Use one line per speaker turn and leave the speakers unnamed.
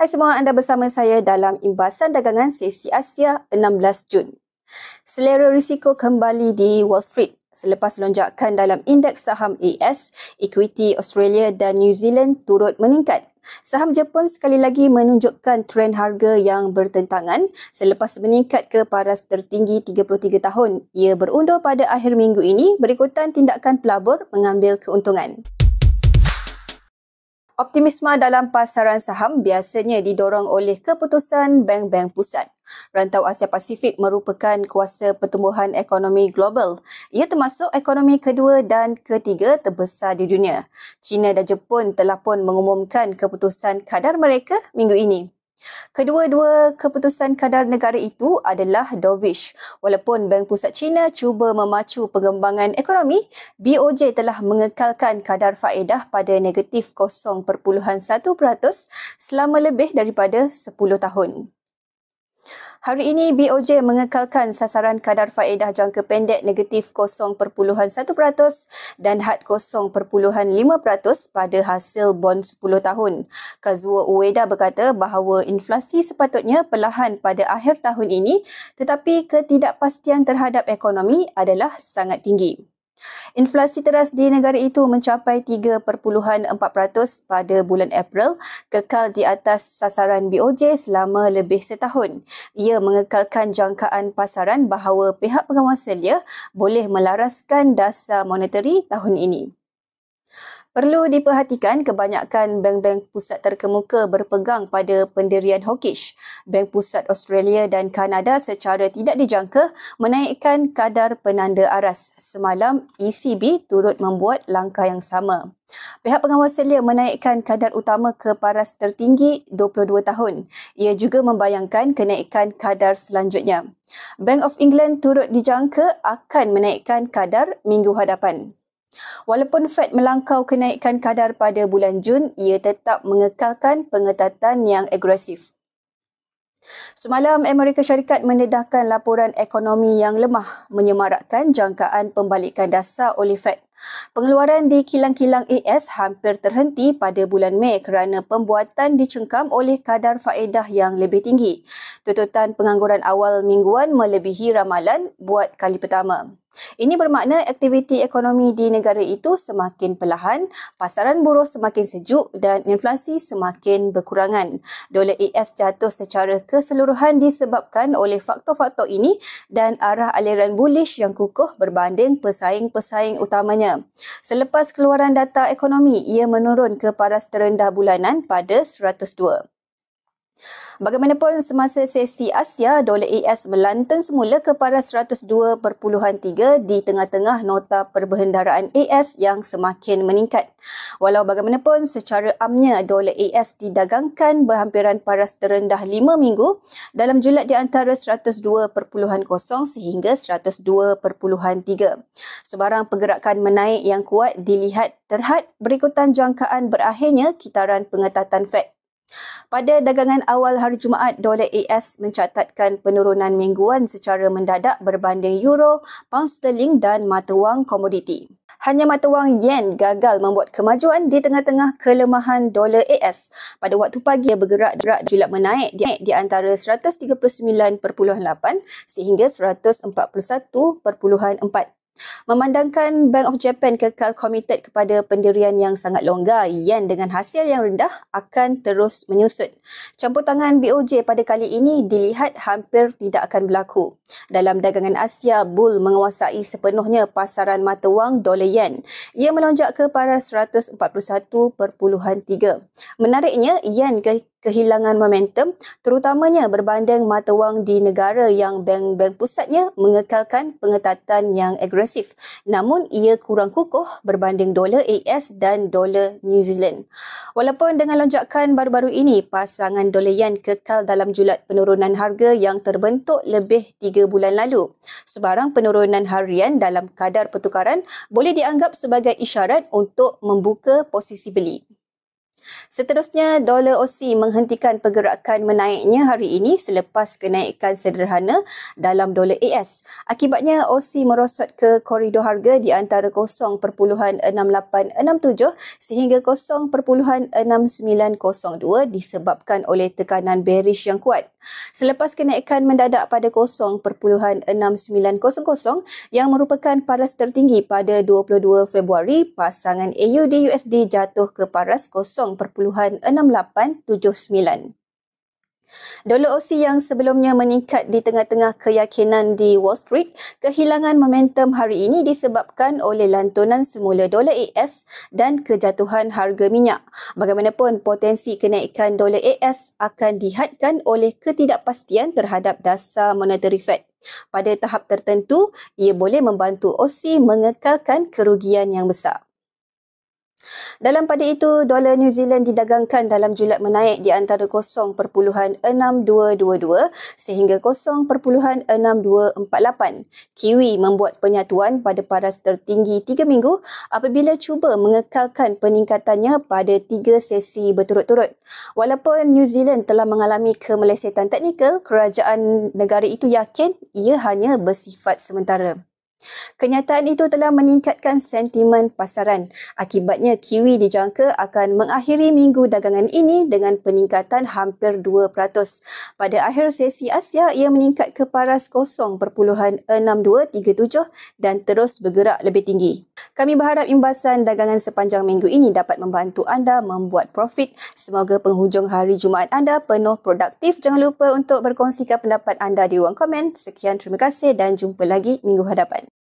Hai semua, anda bersama saya dalam imbasan dagangan sesi Asia 16 Jun. Selera risiko kembali di Wall Street selepas lonjakan dalam indeks saham AS, equity Australia dan New Zealand turut meningkat. Saham Jepun sekali lagi menunjukkan tren harga yang bertentangan selepas meningkat ke paras tertinggi 33 tahun. Ia berundur pada akhir minggu ini berikutan tindakan pelabur mengambil keuntungan. Optimisme dalam pasaran saham biasanya didorong oleh keputusan bank-bank pusat. Rantau Asia Pasifik merupakan kuasa pertumbuhan ekonomi global. Ia termasuk ekonomi kedua dan ketiga terbesar di dunia. China dan Jepun telah pun mengumumkan keputusan kadar mereka minggu ini. Kedua-dua keputusan kadar negara itu adalah dovish. Walaupun Bank Pusat China cuba memacu pengembangan ekonomi, BOJ telah mengekalkan kadar faedah pada negatif 0.1% selama lebih daripada 10 tahun. Hari ini BOJ mengekalkan sasaran kadar faedah jangka pendek negatif 0.1% dan had 0.5% pada hasil bon 10 tahun. Kazuo Ueda berkata bahawa inflasi sepatutnya perlahan pada akhir tahun ini tetapi ketidakpastian terhadap ekonomi adalah sangat tinggi. Inflasi teras di negara itu mencapai 3.4% pada bulan April, kekal di atas sasaran BOJ selama lebih setahun. Ia mengekalkan jangkaan pasaran bahawa pihak pengawas dia boleh melaraskan dasar moneteri tahun ini. Perlu diperhatikan kebanyakan bank-bank pusat terkemuka berpegang pada pendirian hawkish. Bank Pusat Australia dan Kanada secara tidak dijangka menaikkan kadar penanda aras. Semalam ECB turut membuat langkah yang sama. Pihak pengawas selia menaikkan kadar utama ke paras tertinggi 22 tahun. Ia juga membayangkan kenaikan kadar selanjutnya. Bank of England turut dijangka akan menaikkan kadar minggu hadapan. Walaupun Fed melangkau kenaikan kadar pada bulan Jun, ia tetap mengekalkan pengetatan yang agresif. Semalam Amerika Syarikat mendedahkan laporan ekonomi yang lemah menyemarakkan jangkaan pembalikan dasar oleh Fed. Pengeluaran di kilang-kilang AS hampir terhenti pada bulan Mei kerana pembuatan dicengkam oleh kadar faedah yang lebih tinggi. Tuntutan pengangguran awal mingguan melebihi ramalan buat kali pertama. Ini bermakna aktiviti ekonomi di negara itu semakin perlahan, pasaran buruh semakin sejuk dan inflasi semakin berkurangan. Dolar AS jatuh secara keseluruhan disebabkan oleh faktor-faktor ini dan arah aliran bullish yang kukuh berbanding pesaing-pesaing utamanya. Selepas keluaran data ekonomi, ia menurun ke paras terendah bulanan pada 102. Bagaimanapun semasa sesi Asia, dolar AS melantun semula ke paras 102.3 di tengah-tengah nota perbendaharaan AS yang semakin meningkat. Walau bagaimanapun secara amnya dolar AS didagangkan berhampiran paras terendah 5 minggu dalam julat di antara 102.0 sehingga 102.3. Sebarang pergerakan menaik yang kuat dilihat terhad berikutan jangkaan berakhirnya kitaran pengetatan Fed. Pada dagangan awal hari Jumaat, dolar AS mencatatkan penurunan mingguan secara mendadak berbanding euro, pound sterling dan mata wang komoditi. Hanya mata wang yen gagal membuat kemajuan di tengah-tengah kelemahan dolar AS. Pada waktu pagi, ia bergerak-gerak julat menaik di antara 139.8 sehingga 141.4. Memandangkan Bank of Japan kekal komited kepada pendirian yang sangat longgar, yen dengan hasil yang rendah akan terus menyusut. Campur tangan BOJ pada kali ini dilihat hampir tidak akan berlaku. Dalam dagangan Asia, bull menguasai sepenuhnya pasaran mata wang dolar yen. Ia melonjak ke paras 141.3. Menariknya, yen ke kehilangan momentum terutamanya berbanding mata wang di negara yang bank-bank pusatnya mengekalkan pengetatan yang agresif namun ia kurang kukuh berbanding dolar AS dan dolar New Zealand. Walaupun dengan lonjakan baru-baru ini pasangan dolar yen kekal dalam julat penurunan harga yang terbentuk lebih 3 bulan lalu. Sebarang penurunan harian dalam kadar pertukaran boleh dianggap sebagai isyarat untuk membuka posisi beli. Seterusnya, dolar OC menghentikan pergerakan menaiknya hari ini selepas kenaikan sederhana dalam dolar AS. Akibatnya, OC merosot ke koridor harga di antara 0.6867 sehingga 0.6902 disebabkan oleh tekanan bearish yang kuat. Selepas kenaikan mendadak pada 0.6900 yang merupakan paras tertinggi pada 22 Februari, pasangan AUD USD jatuh ke paras 0 Dolar OC yang sebelumnya meningkat di tengah-tengah keyakinan di Wall Street, kehilangan momentum hari ini disebabkan oleh lantunan semula dolar AS dan kejatuhan harga minyak. Bagaimanapun, potensi kenaikan dolar AS akan dihadkan oleh ketidakpastian terhadap dasar monetary Fed. Pada tahap tertentu, ia boleh membantu OC mengekalkan kerugian yang besar. Dalam pada itu, dolar New Zealand didagangkan dalam julat menaik di antara 0.6222 sehingga 0.6248. Kiwi membuat penyatuan pada paras tertinggi 3 minggu apabila cuba mengekalkan peningkatannya pada 3 sesi berturut-turut. Walaupun New Zealand telah mengalami kemelesetan teknikal, kerajaan negara itu yakin ia hanya bersifat sementara. Kenyataan itu telah meningkatkan sentimen pasaran. Akibatnya, kiwi dijangka akan mengakhiri minggu dagangan ini dengan peningkatan hampir 2%. Pada akhir sesi Asia, ia meningkat ke paras 0.6237 dan terus bergerak lebih tinggi. Kami berharap imbasan dagangan sepanjang minggu ini dapat membantu anda membuat profit. Semoga penghujung hari Jumaat anda penuh produktif. Jangan lupa untuk berkongsikan pendapat anda di ruang komen. Sekian terima kasih dan jumpa lagi minggu hadapan.